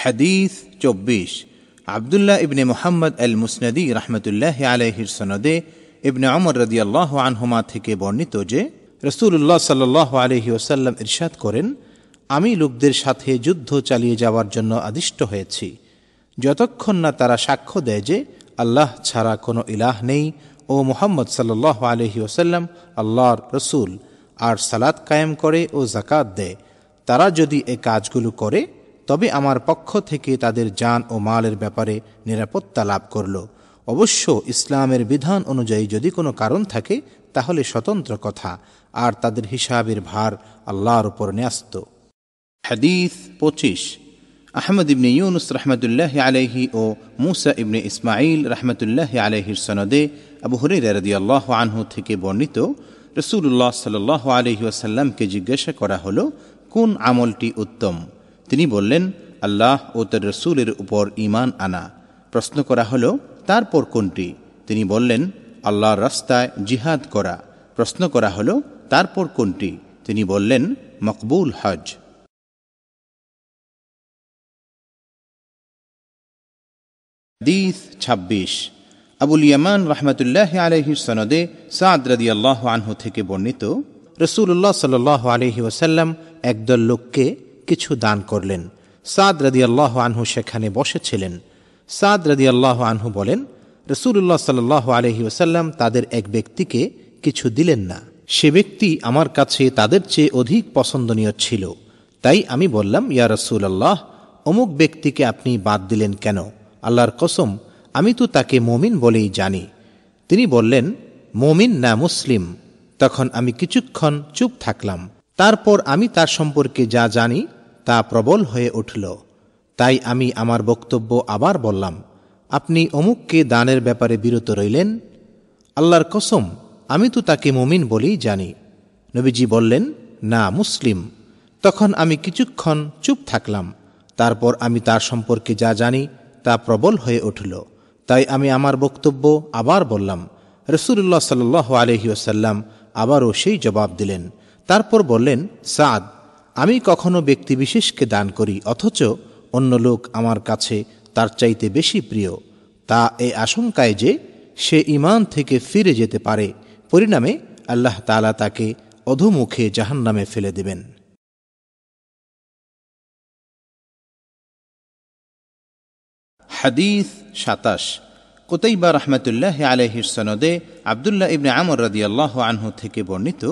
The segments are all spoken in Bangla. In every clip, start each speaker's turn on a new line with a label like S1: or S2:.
S1: হাদিস চব্বিশ আবদুল্লাহ ইবনে মোহাম্মদ আল মুসনদি রহমতুল্লাহ আলহির সনদে ইবনে অমর আল্লাহ আনহুমা থেকে বর্ণিত যে রসুল্লাহ সাল্লাহ আলহি ওসাল্লাম ইরশাদ করেন আমি লোকদের সাথে যুদ্ধ চালিয়ে যাওয়ার জন্য আদিষ্ট হয়েছি যতক্ষণ না তারা সাক্ষ্য দেয় যে আল্লাহ ছাড়া কোনো ইলাহ নেই ও মোহাম্মদ সাল্লাহ আলহি ওসাল্লাম আল্লাহর রসুল আর সালাদ কায়েম করে ও জাকাত দেয় তারা যদি এ কাজগুলো করে তবে আমার পক্ষ থেকে তাদের যান ও মালের ব্যাপারে নিরাপত্তা লাভ করল অবশ্য ইসলামের বিধান অনুযায়ী যদি কোনো কারণ থাকে তাহলে স্বতন্ত্র কথা আর তাদের হিসাবের ভার আল্লাহর উপর ন্যস্ত হাদিস পঁচিশ আহমদ ইবনে ইউনুস রহমতুল্লাহ আলহি ও মুসা ইবনে ইসমাইল রহমতুল্লাহ আলহির সনদে আবু হরির আল্লাহ আনহু থেকে বর্ণিত রসুল্লাহ সাল আলহি আসাল্লামকে জিজ্ঞাসা করা হলো কোন আমলটি উত্তম তিনি বললেন আল্লাহ ও তার রসুলের উপর ইমান আনা প্রশ্ন করা হলো তারপর কোনটি তিনি বললেন আল্লাহ রাস্তায় জিহাদ করা প্রশ্ন করা হলো তারপর কোনটি তিনি বললেন মকবুল হজ দিস ২৬ আবুল ইয়ামান রহমতুল্লাহ আলহির সনদে সাদ রদি আল্লাহ আনহু থেকে বর্ণিত রসুল্লাহ সাল আলহি ওসাল্লাম একদল লোককে কিছু দান করলেন সাদ আল্লাহ আনহু সেখানে বসেছিলেন সাদ আল্লাহ আনহু বলেন রসুল্লাহ সাল্লাহ আলহি ওসাল্লাম তাদের এক ব্যক্তিকে কিছু দিলেন না সে ব্যক্তি আমার কাছে তাদের চেয়ে অধিক পছন্দনীয় ছিল তাই আমি বললাম ইয়া রসুল আল্লাহ অমুক ব্যক্তিকে আপনি বাদ দিলেন কেন আল্লাহর কসম আমি তো তাকে মমিন বলেই জানি তিনি বললেন মমিন না মুসলিম তখন আমি কিছুক্ষণ চুপ থাকলাম তারপর আমি তার সম্পর্কে যা জানি তা প্রবল হয়ে উঠল তাই আমি আমার বক্তব্য আবার বললাম আপনি অমুককে দানের ব্যাপারে বিরত রইলেন আল্লাহর কসম আমি তো তাকে মুমিন বলেই জানি নবীজি বললেন না মুসলিম তখন আমি কিছুক্ষণ চুপ থাকলাম তারপর আমি তার সম্পর্কে যা জানি তা প্রবল হয়ে উঠল তাই আমি আমার বক্তব্য আবার বললাম রসুল্লাহ সাল্লাহ আলহিউসাল্লাম আবারও সেই জবাব দিলেন তারপর বললেন সাদ আমি কখনো ব্যক্তিবিশেষকে দান করি অথচ অন্য লোক আমার কাছে তার চাইতে বেশি প্রিয় তা এ আশঙ্কায় যে সে ইমান থেকে ফিরে যেতে পারে পরিণামে আল্লাহ তালা তাকে অধোমুখে জাহান্নামে ফেলে দেবেন হাদিস সাতাশ কোতাইবা রহমতুল্লাহ আলহির সনদে আবদুল্লাহ ইবনে আমর আল্লাহ আনহু থেকে বর্ণিত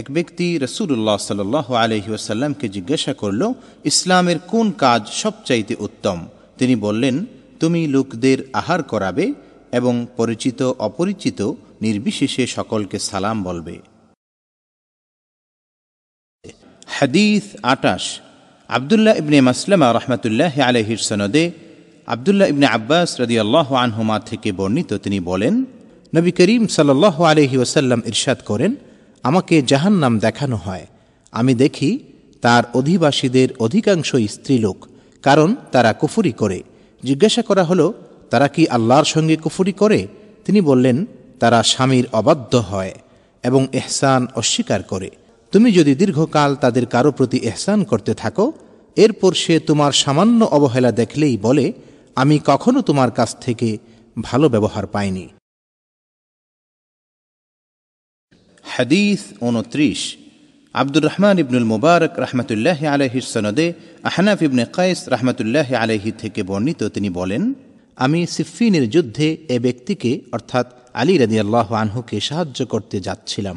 S1: এক ব্যক্তি রসুল্লাহ সাল আলহি ওসাল্লামকে জিজ্ঞাসা করল ইসলামের কোন কাজ সবচাইতে উত্তম তিনি বললেন তুমি লোকদের আহার করাবে এবং পরিচিত অপরিচিত নির্বিশেষে সকলকে সালাম বলবে হাদিস আটাশ আবদুল্লাহ ইবনে মাসলামা রহমতুল্লাহ আলহির সনদে আবদুল্লাহ ইবনে আব্বাস রদিয়াল্লাহ আনহুমা থেকে বর্ণিত তিনি বলেন নবী করিম সাল্লাহ আলহি ওসাল্লাম ইরশাদ করেন আমাকে জাহান্নাম দেখানো হয় আমি দেখি তার অধিবাসীদের অধিকাংশই স্ত্রীলোক কারণ তারা কুফুরি করে জিজ্ঞাসা করা হলো তারা কি আল্লাহর সঙ্গে কুফুরি করে তিনি বললেন তারা স্বামীর অবাধ্য হয় এবং এহসান অস্বীকার করে তুমি যদি দীর্ঘকাল তাদের কারো প্রতি এহসান করতে থাকো এরপর সে তোমার সামান্য অবহেলা দেখলেই বলে আমি কখনো তোমার কাছ থেকে ভালো ব্যবহার পাইনি হাদিস উনত্রিশ আব্দুর রহমান ইবনুল মুবারক রহমতুল্লাহ আলহির সনদে আহনাফ ইবনে কয়েস রহমতুল্লাহ আলহি থেকে বর্ণিত তিনি বলেন আমি সিফিনের যুদ্ধে এ ব্যক্তিকে অর্থাৎ আলী রাদি আল্লাহ আনহুকে সাহায্য করতে যাচ্ছিলাম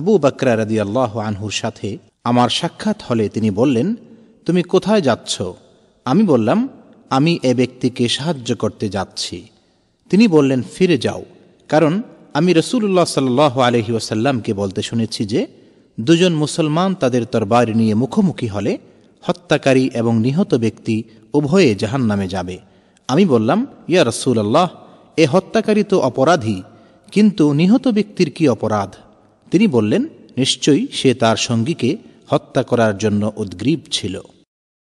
S1: আবু বাকরা রাজি আল্লাহ আনহুর সাথে আমার সাক্ষাৎ হলে তিনি বললেন তুমি কোথায় যাচ্ছ আমি বললাম আমি এ ব্যক্তিকে সাহায্য করতে যাচ্ছি তিনি বললেন ফিরে যাও কারণ আমি রসুল্লাহ সাল আলহি ওসাল্লামকে বলতে শুনেছি যে দুজন মুসলমান তাদের তরবার নিয়ে মুখোমুখি হলে হত্যাকারী এবং নিহত ব্যক্তি উভয়ে জাহান নামে যাবে আমি বললাম ইয়া রসুল আল্লাহ এ হত্যাকারী তো অপরাধী কিন্তু নিহত ব্যক্তির কি অপরাধ তিনি বললেন নিশ্চয়ই সে তার সঙ্গীকে হত্যা করার জন্য উদ্গ্রীব ছিল